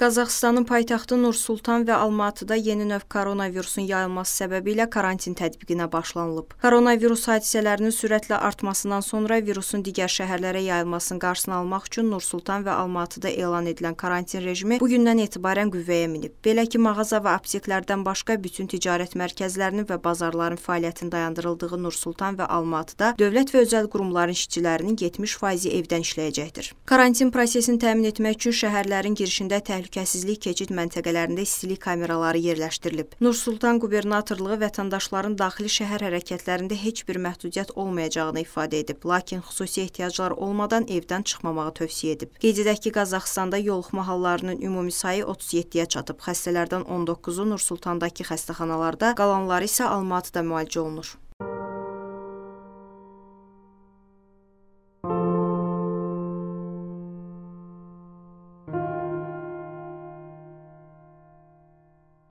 Qazaxıstanın paytaxtı Nursultan və Almatıda yeni növ koronavirusun yayılması səbəbilə karantin tətbiqinə başlanılıb. Koronavirus hadisələrinin sürətlə artmasından sonra virusun digər şəhərlərə yayılmasının qarşısını almaq üçün Nursultan və Almatıda elan edilən karantin rejimi bu gündən etibarən qüvvəyə minib. Belə ki, mağaza və apteklərdən başqa bütün ticarət mərkəzlərinin və bazarların fəaliyyətinin dayandırıldığı Nursultan və Almatıda dövlət və özəl qurumların işçilərinin 70%-i evdən işləyəcəkdir. Karantin prosesini təmin etmək üçün şəhərlərin girişində təhlükə Təhlükəsizlik keçid məntəqələrində istilik kameraları yerləşdirilib. Nursultan qubernatorluğu vətəndaşların daxili şəhər hərəkətlərində heç bir məhdudiyyət olmayacağını ifadə edib, lakin xüsusi ehtiyaclar olmadan evdən çıxmamağı tövsiyə edib. Qeyd edək ki, Qazaxıstanda yoluxma hallarının ümumi sayı 37-yə çatıb. Xəstələrdən 19-u Nursultandakı xəstəxanalarda, qalanları isə Almatıda müalicə olunur.